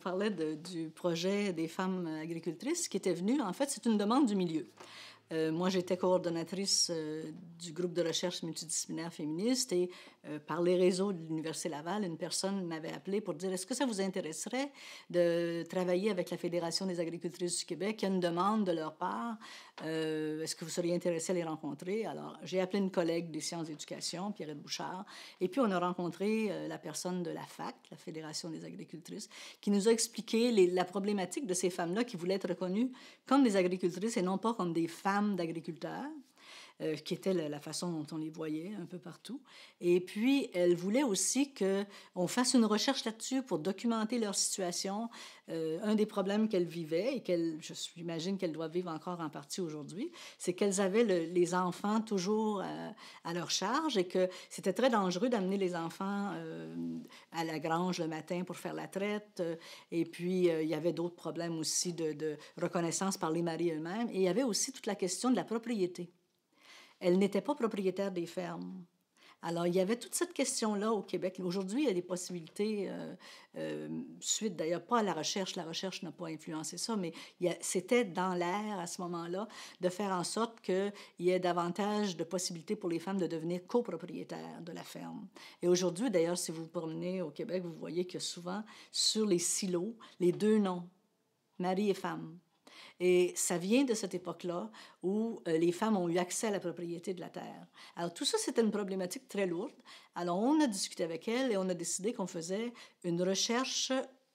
parlait de, du projet des femmes agricultrices qui était venu, en fait, c'est une demande du milieu. Euh, moi, j'étais coordonnatrice euh, du groupe de recherche multidisciplinaire féministe et euh, par les réseaux de l'Université Laval, une personne m'avait appelé pour dire est-ce que ça vous intéresserait de travailler avec la Fédération des agricultrices du Québec Il y a une demande de leur part. est-ce que vous seriez intéressé à les rencontrer Alors, j'ai appelé une collègue des sciences d'éducation, Pierrette Bouchard, et puis on a rencontré la personne de la FAC, la Fédération des agricultrices, qui nous a expliqué la problématique de ces femmes-là qui voulaient être reconnues comme des agricultrices et non pas comme des femmes crème d'agriculteurs. Euh, qui était la, façon dont on les voyait un peu partout. Et puis, elle voulait aussi qu'on fasse une recherche là-dessus pour documenter leur situation, euh, un des problèmes qu'elle vivait et qu'elle je j'imagine qu'elles doivent vivre encore en partie aujourd'hui, c'est qu'elles avaient les enfants toujours euh, à, leur charge et que c'était très dangereux d'amener les enfants à la grange le matin pour faire la traite. Et puis, il y avait d'autres problèmes aussi de reconnaissance par les maris eux-mêmes. Et il y avait aussi toute la question de la propriété elle n'était pas propriétaire des fermes. Alors, il y avait toute cette question-là au Québec. Aujourd'hui, il y a des possibilités, euh, euh, suite d'ailleurs pas à la recherche, la recherche n'a pas influencé ça, mais c'était dans l'air à ce moment-là de faire en sorte qu'il y ait davantage de possibilités pour les femmes de devenir copropriétaires de la ferme. Et aujourd'hui, d'ailleurs, si vous vous promenez au Québec, vous voyez que souvent, sur les silos, les deux noms, mari et femme, et ça vient de cette époque-là où euh, les femmes ont eu accès à la propriété de la terre. Alors tout ça, c'était une problématique très lourde. Alors on a discuté avec elle et on a décidé qu'on faisait une recherche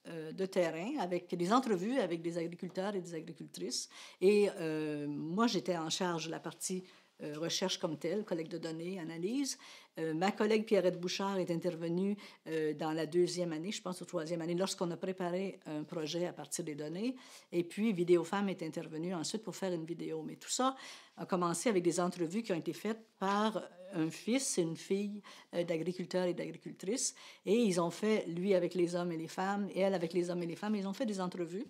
euh, de terrain avec des entrevues avec des agriculteurs et des agricultrices. Et euh, moi, j'étais en charge de la partie euh, recherche comme telle, collecte de données, analyse. Euh, ma collègue Pierrette Bouchard est intervenue euh, dans la deuxième année, je pense, ou troisième année, lorsqu'on a préparé un projet à partir des données. Et puis, Vidéo Femmes est intervenue ensuite pour faire une vidéo. Mais tout ça a commencé avec des entrevues qui ont été faites par un fils et une fille d'agriculteurs et d'agricultrices. Et ils ont fait, lui avec les hommes et les femmes, et elle avec les hommes et les femmes, ils ont fait des entrevues.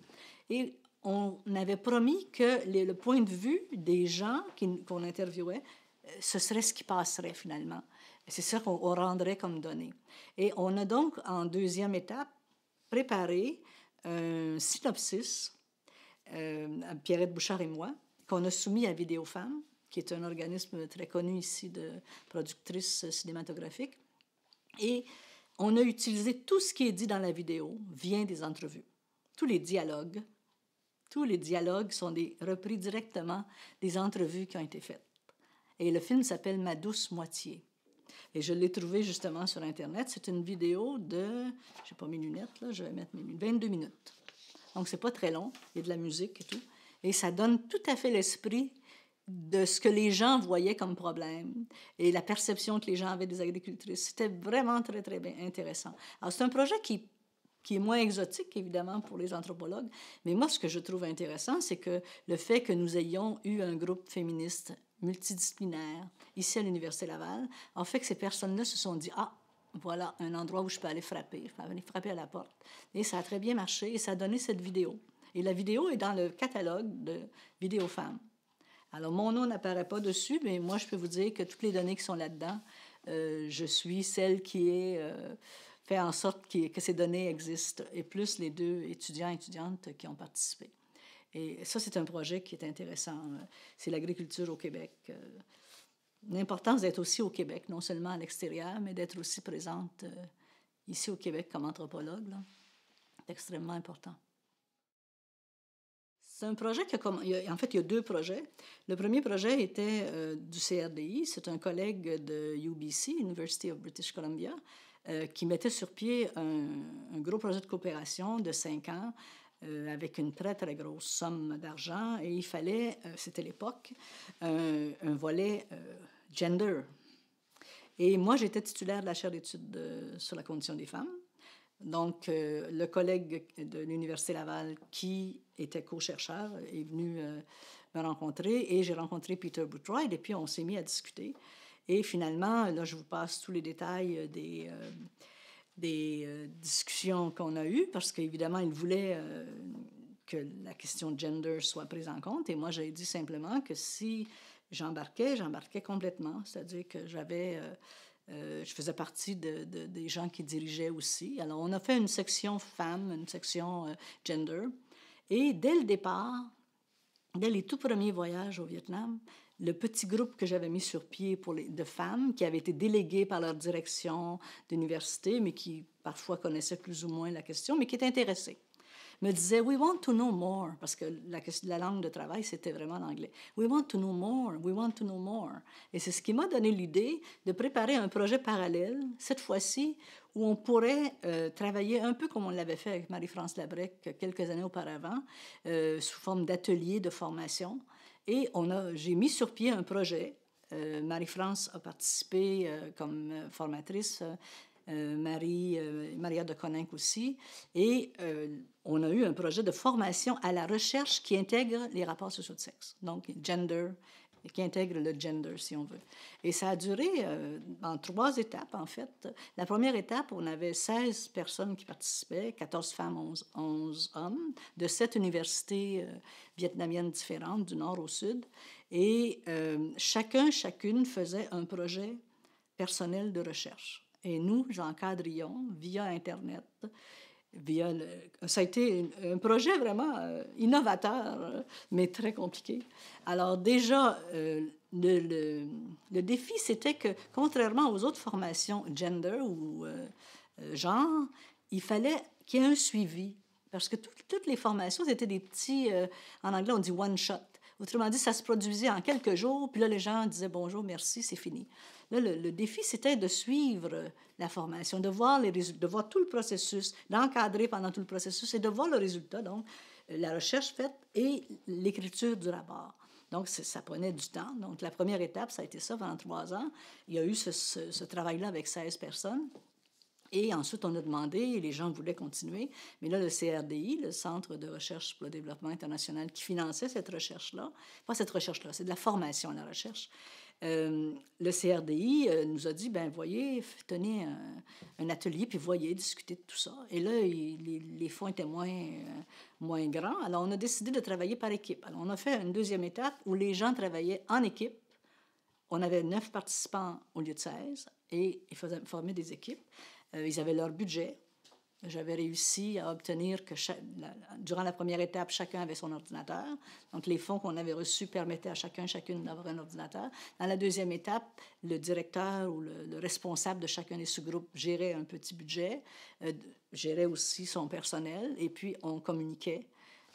Et on avait promis que le point de vue des gens qu'on interviewait, euh, ce serait ce qui passerait finalement. C'est ça qu'on rendrait comme données. Et on a donc, en deuxième étape, préparé un synopsis, euh, Pierrette Bouchard et moi, qu'on a soumis à Vidéo qui est un organisme très connu ici de productrices cinématographiques. Et on a utilisé tout ce qui est dit dans la vidéo, vient des entrevues. Tous les dialogues, tous les dialogues sont des, repris directement des entrevues qui ont été faites. Et le film s'appelle Ma douce moitié. Et je l'ai trouvé justement sur Internet. C'est une vidéo de, je n'ai pas mes lunettes, là, je vais mettre mes lunettes, 22 minutes. Donc, c'est pas très long. Il y a de la musique et tout. Et ça donne tout à fait l'esprit de ce que les gens voyaient comme problème et la perception que les gens avaient des agricultrices. C'était vraiment très, très bien intéressant. Alors, c'est un projet qui qui est moins exotique, évidemment, pour les anthropologues. Mais moi, ce que je trouve intéressant, c'est que le fait que nous ayons eu un groupe féministe multidisciplinaire ici à l'Université Laval, en fait que ces personnes-là se sont dit, ah, voilà un endroit où je peux aller frapper, je peux aller frapper à la porte. Et ça a très bien marché et ça a donné cette vidéo. Et la vidéo est dans le catalogue de Vidéo Femmes. Alors, mon nom n'apparaît pas dessus, mais moi, je peux vous dire que toutes les données qui sont là-dedans, euh, je suis celle qui est... Euh, fait en sorte que ces données existent, et plus les deux étudiants et étudiantes qui ont participé. Et ça, c'est un projet qui est intéressant. Euh, c'est l'agriculture au Québec. Euh. L'importance d'être aussi au Québec, non seulement à l'extérieur, mais d'être aussi présente euh, ici au Québec comme anthropologue, c'est extrêmement important. C'est un projet qui a, comme, En fait, il y a deux projets. Le premier projet était du CRDI. C'est un collègue de UBC, University of British Columbia, euh, qui mettait sur pied un, gros projet de coopération de cinq ans euh, avec une très, très grosse somme d'argent. Et il fallait, euh, c'était l'époque, un, volet gender. Et moi, j'étais titulaire de la chaire d'études sur la condition des femmes. Donc, le collègue de l'Université Laval qui était co-chercheur est venu me rencontrer et j'ai rencontré Peter Bootroyd et puis on s'est mis à discuter. Et finalement, là, je vous passe tous les détails euh, des, euh, des euh, discussions qu'on a eues, parce qu'évidemment, ils voulaient que la question de gender soit prise en compte. Et moi, j'ai dit simplement que si j'embarquais, j'embarquais complètement. C'est-à-dire que j'avais... je faisais partie de, des gens qui dirigeaient aussi. Alors, on a fait une section femme, une section gender. Et dès le départ, dès les tout premiers voyages au Vietnam, le petit groupe que j'avais mis sur pied pour les, de femmes qui avaient été déléguées par leur direction d'université, mais qui parfois connaissaient plus ou moins la question, mais qui étaient intéressées, me disaient We want to know more, parce que la, la langue de travail, c'était vraiment l'anglais. We want to know more, we want to know more. Et c'est ce qui m'a donné l'idée de préparer un projet parallèle, cette fois-ci, où on pourrait euh, travailler un peu comme on l'avait fait avec Marie-France Labrec euh, quelques années auparavant, euh, sous forme d'ateliers de formation et on a, j'ai mis sur pied un projet. Euh, Marie-France a participé euh, comme euh, formatrice, Marie, Maria de Coninck aussi. Et on a eu un projet de formation à la recherche qui intègre les rapports sociaux de sexe, donc gender qui intègre le gender, si on veut. Et ça a duré euh, en trois étapes, en fait. La première étape, on avait 16 personnes qui participaient, 14 femmes, 11, hommes, de sept universités euh, vietnamiennes différentes, du nord au sud. Et euh, chacun, chacune faisait un projet personnel de recherche. Et nous, j'encadrions via Internet via ça a été un projet vraiment euh, innovateur, euh, mais très compliqué. Alors déjà, euh, le, le, défi, c'était que, contrairement aux autres formations gender ou genre, il fallait qu'il y ait un suivi. Parce que toutes les formations, c'était des petits, en anglais, on dit one shot. Autrement dit, ça se produisait en quelques jours, puis là, les gens disaient bonjour, merci, c'est fini. Là, le, défi, c'était de suivre euh, la formation, de voir, les résultats, de voir tout le processus, d'encadrer pendant tout le processus et de voir le résultat, donc euh, la recherche faite et l'écriture du rapport. Donc, ça prenait du temps. Donc, la première étape, ça a été ça pendant trois ans. Il y a eu ce, ce travail-là avec 16 personnes. Et ensuite, on a demandé, et les gens voulaient continuer, mais là, le CRDI, le Centre de recherche pour le développement international, qui finançait cette recherche-là, pas cette recherche-là, c'est de la formation à la recherche, euh, le CRDI euh, nous a dit, ben voyez, tenez un, atelier, puis voyez, discutez de tout ça. Et là, les, fonds étaient moins, euh, moins grands. Alors, on a décidé de travailler par équipe. Alors, on a fait une deuxième étape où les gens travaillaient en équipe. On avait neuf participants au lieu de 16 et ils faisaient, former des équipes. Euh, ils avaient leur budget. J'avais réussi à obtenir que durant la première étape, chacun avait son ordinateur. Donc, les fonds qu'on avait reçus permettaient à chacun, chacune d'avoir un ordinateur. Dans la deuxième étape, le directeur ou le, responsable de chacun des sous-groupes gérait un petit budget, euh, gérait aussi son personnel, et puis on communiquait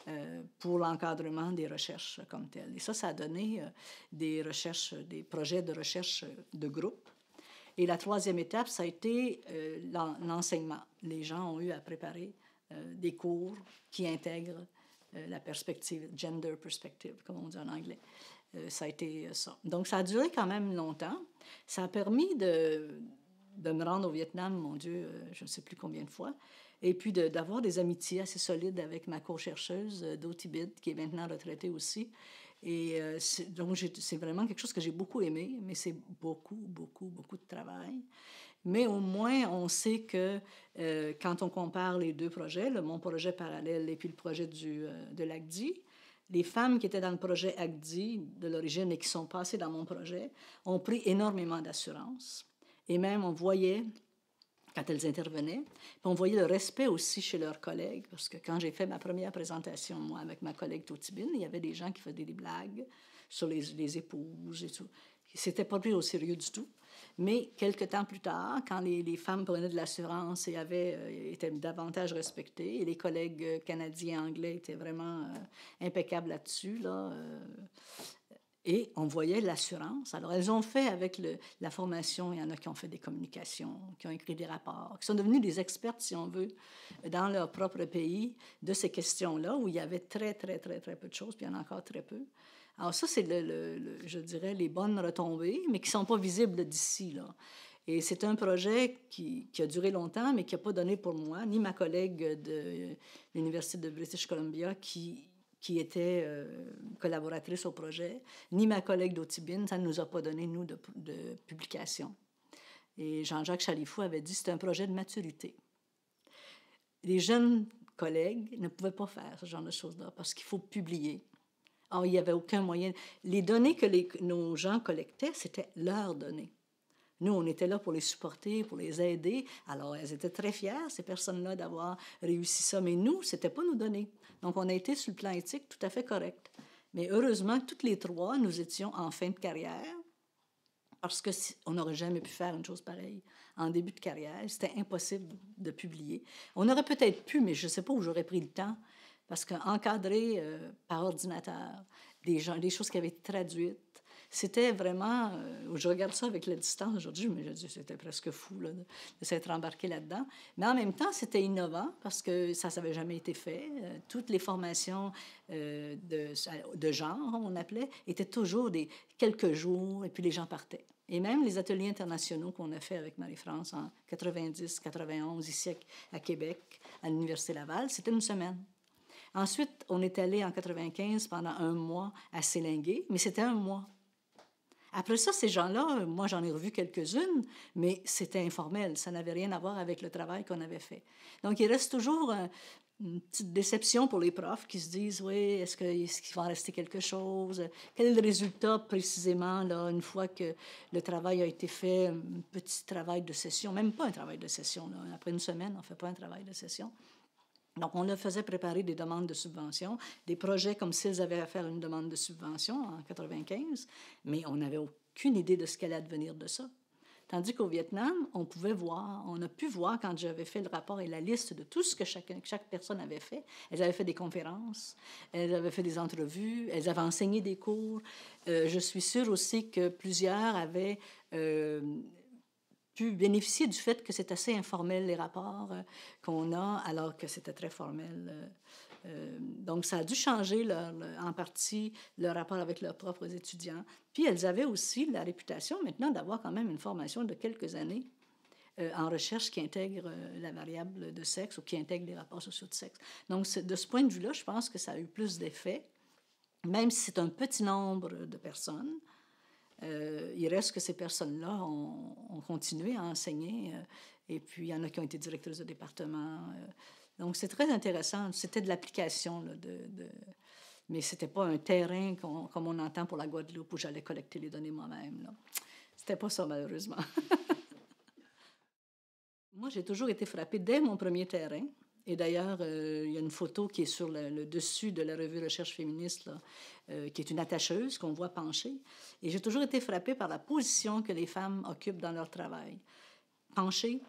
euh, pour l'encadrement des recherches comme telles. Et ça, ça a donné des recherches, des projets de recherche de groupe et la troisième étape, ça a été euh, l'enseignement. Les gens ont eu à préparer euh, des cours qui intègrent euh, la perspective, gender perspective, comme on dit en anglais. ça a été ça. Donc, ça a duré quand même longtemps. Ça a permis de, de me rendre au Vietnam, mon Dieu, je ne sais plus combien de fois, et puis d'avoir des amitiés assez solides avec ma co-chercheuse, Do Bid, qui est maintenant retraitée aussi, et euh, donc, c'est vraiment quelque chose que j'ai beaucoup aimé, mais c'est beaucoup, beaucoup, beaucoup de travail. Mais au moins, on sait que euh, quand on compare les deux projets, le, mon projet parallèle et puis le projet du, euh, de l'ACDI, les femmes qui étaient dans le projet ACDI de l'origine et qui sont passées dans mon projet ont pris énormément d'assurance. Et même, on voyait quand elles intervenaient. on voyait le respect aussi chez leurs collègues, parce que quand j'ai fait ma première présentation, moi, avec ma collègue Totibine, il y avait des gens qui faisaient des blagues sur les, les épouses et tout. C'était pas pris au sérieux du tout. Mais quelques temps plus tard, quand les, les femmes prenaient de l'assurance et avaient, euh, étaient davantage respectées, et les collègues euh, canadiens et anglais étaient vraiment euh, impeccables là-dessus, là, et on voyait l'assurance. Alors, elles ont fait avec la formation, il y en a qui ont fait des communications, qui ont écrit des rapports, qui sont devenues des expertes, si on veut, dans leur propre pays de ces questions-là, où il y avait très, très, très, très peu de choses, puis il y en a encore très peu. Alors, ça, c'est, je dirais, les bonnes retombées, mais qui ne sont pas visibles d'ici, là. Et c'est un projet qui, qui, a duré longtemps, mais qui n'a pas donné pour moi, ni ma collègue de l'Université de British Columbia, qui qui était euh, collaboratrice au projet, ni ma collègue d'Autibine, ça ne nous a pas donné, nous, de, publication. Et Jean-Jacques Chalifou avait dit c'est un projet de maturité. Les jeunes collègues ne pouvaient pas faire ce genre de choses-là parce qu'il faut publier. il n'y avait aucun moyen. Les données que les, nos gens collectaient, c'était leurs données. Nous, on était là pour les supporter, pour les aider. Alors, elles étaient très fières, ces personnes-là, d'avoir réussi ça. Mais nous, c'était pas nous donner. Donc, on a été sur le plan éthique tout à fait correct. Mais heureusement, toutes les trois, nous étions en fin de carrière parce que on n'aurait jamais pu faire une chose pareille en début de carrière. C'était impossible de publier. On aurait peut-être pu, mais je ne sais pas où j'aurais pris le temps, parce qu'encadrer euh, par ordinateur des, gens, des choses qui avaient été traduites, c'était vraiment. Euh, je regarde ça avec la distance aujourd'hui, mais je dis c'était presque fou de, s'être embarqué là-dedans. Mais en même temps, c'était innovant parce que ça ça n'avait jamais été fait. Euh, toutes les formations euh, de, de genre, on appelait, étaient toujours des quelques jours et puis les gens partaient. Et même les ateliers internationaux qu'on a fait avec Marie-France en 90, 91, ici à, Québec, à l'Université Laval, c'était une semaine. Ensuite, on est allé en 95 pendant un mois à Sélinguer, mais c'était un mois. Après ça, ces gens-là, euh, moi j'en ai revu quelques-unes, mais c'était informel, ça n'avait rien à voir avec le travail qu'on avait fait. Donc il reste toujours euh, une petite déception pour les profs qui se disent, oui, est-ce qu'il va en rester quelque chose? Quel est le résultat précisément, là, une fois que le travail a été fait, un petit travail de session, même pas un travail de session, après une semaine, on ne fait pas un travail de session. Donc, on leur faisait préparer des demandes de subvention, des projets comme s'ils avaient à faire une demande de subvention en 1995, mais on n'avait aucune idée de ce qu'allait advenir de ça. Tandis qu'au Vietnam, on pouvait voir, on a pu voir quand j'avais fait le rapport et la liste de tout ce que chaque, personne avait fait. Elles avaient fait des conférences, elles avaient fait des entrevues, elles avaient enseigné des cours. Euh, je suis sûre aussi que plusieurs avaient euh, pu bénéficier du fait que c'est assez informel les rapports euh, qu'on a, alors que c'était très formel. Euh, euh, donc, ça a dû changer leur, en partie le rapport avec leurs propres étudiants. Puis, elles avaient aussi la réputation maintenant d'avoir quand même une formation de quelques années en recherche qui intègre la variable de sexe ou qui intègre les rapports sociaux de sexe. Donc, de ce point de vue-là, je pense que ça a eu plus d'effet, même si c'est un petit nombre de personnes. Euh, il reste que ces personnes-là ont, continué à enseigner, euh, et puis il y en a qui ont été directrices de département. Euh. donc c'est très intéressant. C'était de l'application, de, de, mais c'était pas un terrain comme on entend pour la Guadeloupe où j'allais collecter les données moi-même. C'était pas ça, malheureusement. moi, j'ai toujours été frappée dès mon premier terrain. Et d'ailleurs, euh, il y a une photo qui est sur le, dessus de la revue Recherche féministe, euh, qui est une attacheuse qu'on voit penchée. Et j'ai toujours été frappée par la position que les femmes occupent dans leur travail. penchée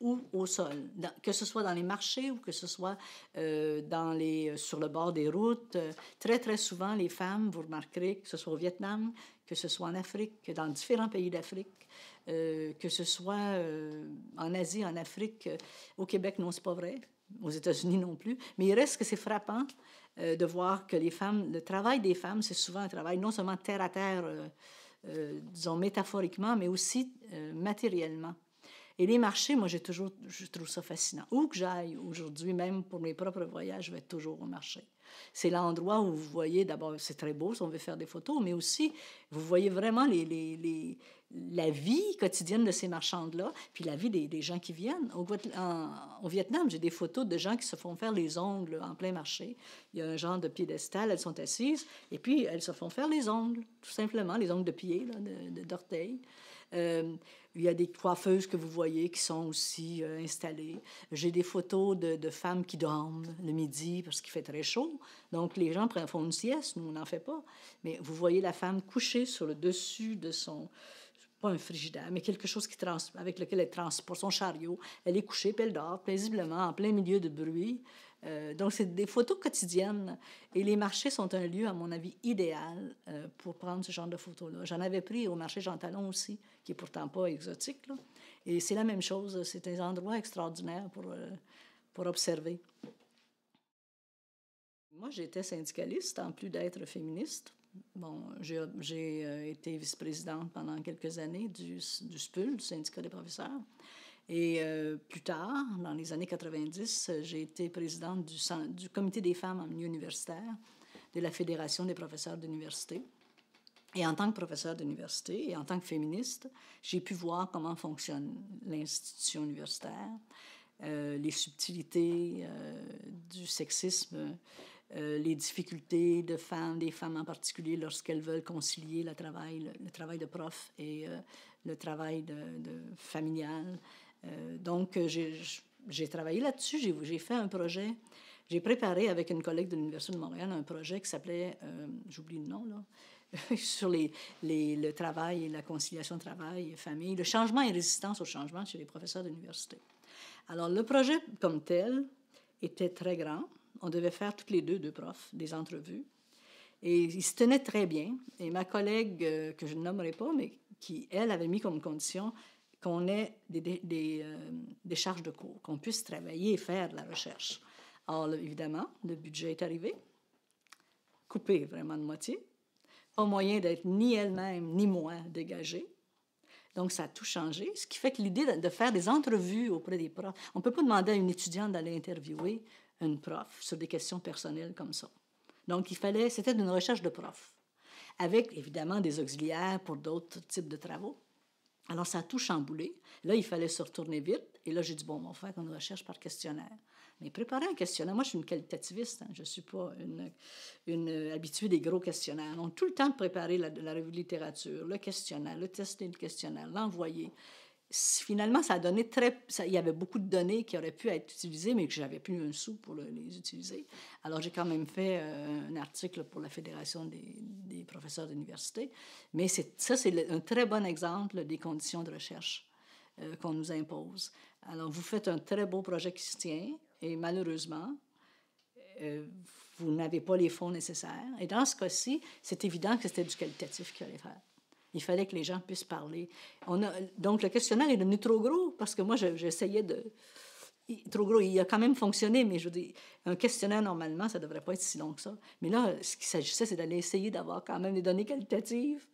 ou au sol, que ce soit dans les marchés ou que ce soit euh, dans les, sur le bord des routes. très, très souvent, les femmes, vous remarquerez, que ce soit au Vietnam, que ce soit en Afrique, que dans différents pays d'Afrique, euh, que ce soit euh, en Asie, en Afrique, euh, au Québec, non, c'est pas vrai, aux États-Unis non plus, mais il reste que c'est frappant de voir que les femmes, le travail des femmes, c'est souvent un travail non seulement terre à terre, disons métaphoriquement, mais aussi matériellement. Et les marchés, moi, j'ai toujours, je trouve ça fascinant. Où que j'aille aujourd'hui, même pour mes propres voyages, je vais toujours au marché. C'est l'endroit où vous voyez, d'abord, c'est très beau si on veut faire des photos, mais aussi, vous voyez vraiment les, la vie quotidienne de ces marchandes-là, puis la vie des, gens qui viennent. Au, Vietnam, j'ai des photos de gens qui se font faire les ongles en plein marché. Il y a un genre de piédestal, elles sont assises, et puis elles se font faire les ongles, tout simplement, les ongles de pied, d'orteil. Euh, il y a des coiffeuses que vous voyez qui sont aussi euh, installées. J'ai des photos de, femmes qui dorment le midi parce qu'il fait très chaud. Donc, les gens font une sieste. Nous, on n'en fait pas. Mais vous voyez la femme couchée sur le dessus de son... Pas un frigidaire, mais quelque chose avec lequel elle transporte son chariot. Elle est couchée, puis elle dort paisiblement en plein milieu de bruit. Euh, donc, c'est des photos quotidiennes. Et les marchés sont un lieu, à mon avis, idéal euh, pour prendre ce genre de photos-là. J'en avais pris au marché Jean Talon aussi, qui est pourtant pas exotique. Et c'est la même chose. C'est un endroit extraordinaire euh, pour, observer. Moi, j'étais syndicaliste en plus d'être féministe. Bon, j'ai été vice-présidente pendant quelques années du, du SPUL, du syndicat des professeurs. Et euh, plus tard, dans les années 90, j'ai été présidente du, du, comité des femmes en milieu universitaire de la Fédération des professeurs d'université. Et en tant que professeur d'université et en tant que féministe, j'ai pu voir comment fonctionne l'institution universitaire, euh, les subtilités euh, du sexisme, les difficultés de femmes, des femmes en particulier, lorsqu'elles veulent concilier le travail, travail de prof et le travail de, familial. Euh, donc, euh, j'ai travaillé là-dessus. J'ai fait un projet. J'ai préparé avec une collègue de l'Université de Montréal un projet qui s'appelait, euh, j'oublie le nom, là, sur les, le travail et la conciliation travail et famille, le changement et résistance au changement chez les professeurs d'université. Alors, le projet comme tel était très grand. On devait faire toutes les deux, deux profs, des entrevues. Et il se tenait très bien. Et ma collègue, que je ne nommerai pas, mais qui, elle, avait mis comme condition qu'on ait euh, des, charges de cours, qu'on puisse travailler et faire de la recherche. Alors, évidemment, le budget est arrivé, coupé vraiment de moitié. Pas moyen d'être ni elle-même ni moi dégagée. Donc, ça a tout changé, ce qui fait que l'idée de, faire des entrevues auprès des profs, on ne peut pas demander à une étudiante d'aller interviewer une prof sur des questions personnelles comme ça. Donc, il fallait, c'était une recherche de profs, avec évidemment des auxiliaires pour d'autres types de travaux. Alors, ça a tout chamboulé. Là, il fallait se retourner vite. Et là, j'ai dit, bon, on va faire une recherche par questionnaire. Mais préparer un questionnaire, moi, je suis une qualitativiste. Hein. je ne suis pas une, une, euh, habituée des gros questionnaires. Donc, tout le temps de préparer la, la revue littérature, le questionnaire, le tester le questionnaire, l'envoyer finalement, ça a donné très... il y avait beaucoup de données qui auraient pu être utilisées, mais que j'avais plus un sou pour les utiliser. Alors, j'ai quand même fait euh, un article pour la Fédération des, professeurs d'université. Mais ça, c'est un très bon exemple des conditions de recherche euh, qu'on nous impose. Alors, vous faites un très beau projet qui se tient, et malheureusement, euh, vous n'avez pas les fonds nécessaires. Et dans ce cas-ci, c'est évident que c'était du qualitatif qu'il allait faire. Il fallait que les gens puissent parler. On a, donc, le questionnaire est devenu trop gros parce que moi, j'essayais de. trop gros, il a quand même fonctionné, mais je veux dire, un questionnaire, normalement, ça ne devrait pas être si long que ça. Mais là, ce qu'il s'agissait, c'est d'aller essayer d'avoir quand même des données qualitatives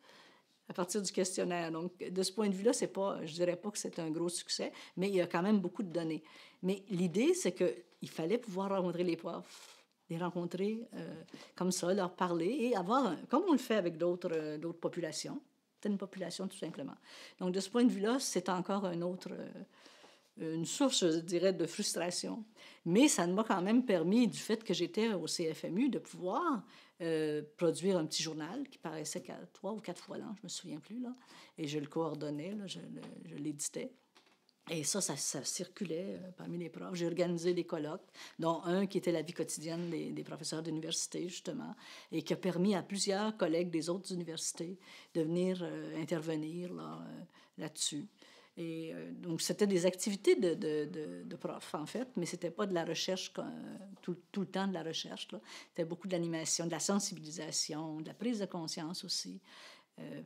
à partir du questionnaire. Donc, de ce point de vue-là, c'est pas, je dirais pas que c'est un gros succès, mais il y a quand même beaucoup de données. Mais l'idée, c'est qu'il fallait pouvoir rencontrer les profs les rencontrer euh, comme ça, leur parler et avoir, comme on le fait avec d'autres euh, d'autres populations, une population, tout simplement. Donc, de ce point de vue-là, c'est encore un autre, euh, une source, je dirais, de frustration. Mais ça m'a quand même permis, du fait que j'étais au CFMU, de pouvoir euh, produire un petit journal qui paraissait trois ou quatre fois l'an, je me souviens plus, là, et je le coordonnais, je, je l'éditais. Et ça, ça, circulait euh, parmi les profs. J'ai organisé des colloques, dont un qui était la vie quotidienne des, professeurs d'université, justement, et qui a permis à plusieurs collègues des autres universités de venir euh, intervenir euh, là-dessus. et donc, c'était des activités de, profs, en fait, mais ce c'était pas de la recherche, tout, tout, le temps de la recherche. C'était beaucoup de l'animation, de la sensibilisation, de la prise de conscience aussi.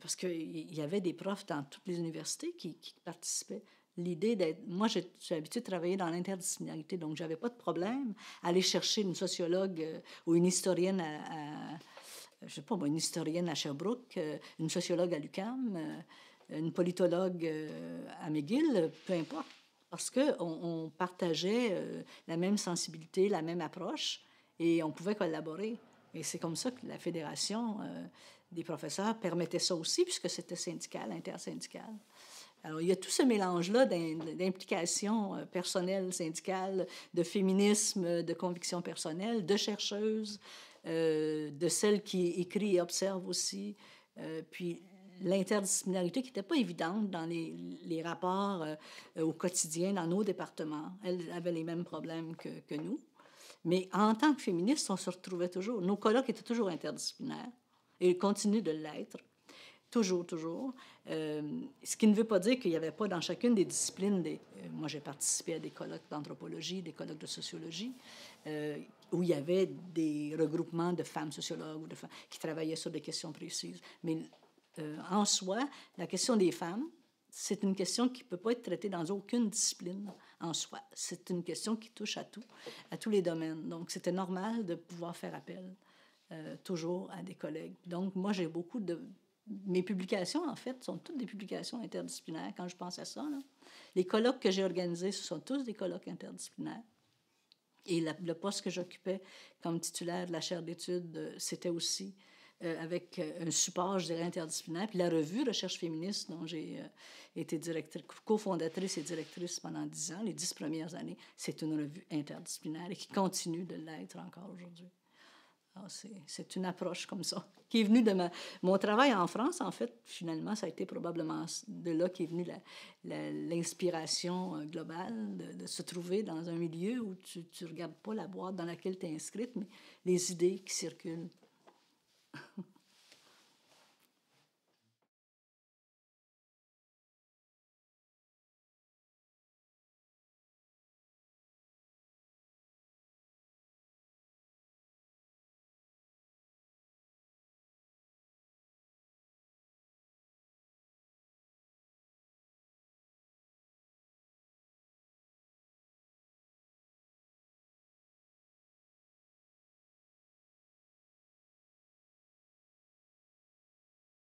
parce qu'il y avait des profs dans toutes les universités qui, qui participaient l'idée d'être... Moi, je suis habituée de travailler dans l'interdisciplinarité, donc j'avais pas de problème à aller chercher une sociologue euh, ou une historienne à, je sais pas, une historienne à Sherbrooke, euh, une sociologue à l'UCAM, euh, une politologue à McGill, peu importe, parce qu'on on partageait la même sensibilité, la même approche, et on pouvait collaborer. Et c'est comme ça que la Fédération des professeurs permettait ça aussi, puisque c'était syndical, intersyndical. Alors, il y a tout ce mélange-là d'implications euh, personnelles, syndicales, de féminisme, de convictions personnelles, de chercheuses, euh, de celles qui écrit et observent aussi. Euh, puis l'interdisciplinarité qui n'était pas évidente dans les, rapports au quotidien dans nos départements. Elles avaient les mêmes problèmes que, que nous. Mais en tant que féministes, on se retrouvait toujours. Nos colloques étaient toujours interdisciplinaires et ils continuent de l'être. Toujours, toujours. Euh, ce qui ne veut pas dire qu'il n'y avait pas dans chacune des disciplines, des, euh, moi j'ai participé à des colloques d'anthropologie, des colloques de sociologie, euh, où il y avait des regroupements de femmes sociologues ou de femmes qui travaillaient sur des questions précises. Mais en soi, la question des femmes, c'est une question qui ne peut pas être traitée dans aucune discipline en soi. C'est une question qui touche à tout, à tous les domaines. Donc c'était normal de pouvoir faire appel toujours à des collègues. Donc moi j'ai beaucoup de mes publications, en fait, sont toutes des publications interdisciplinaires quand je pense à ça. Les colloques que j'ai organisés, ce sont tous des colloques interdisciplinaires. Et le poste que j'occupais comme titulaire de la chaire d'études, euh, c'était aussi euh, avec euh, un support, je dirais, interdisciplinaire. Puis la revue Recherche féministe, dont j'ai été cofondatrice et directrice pendant dix ans, les dix premières années, c'est une revue interdisciplinaire et qui continue de l'être encore aujourd'hui. Ah, c'est une approche comme ça, qui est venue de mon travail en France. En fait, finalement, ça a été probablement de là qu'est venue l'inspiration euh, globale de, de, se trouver dans un milieu où tu ne regardes pas la boîte dans laquelle tu es inscrite, mais les idées qui circulent.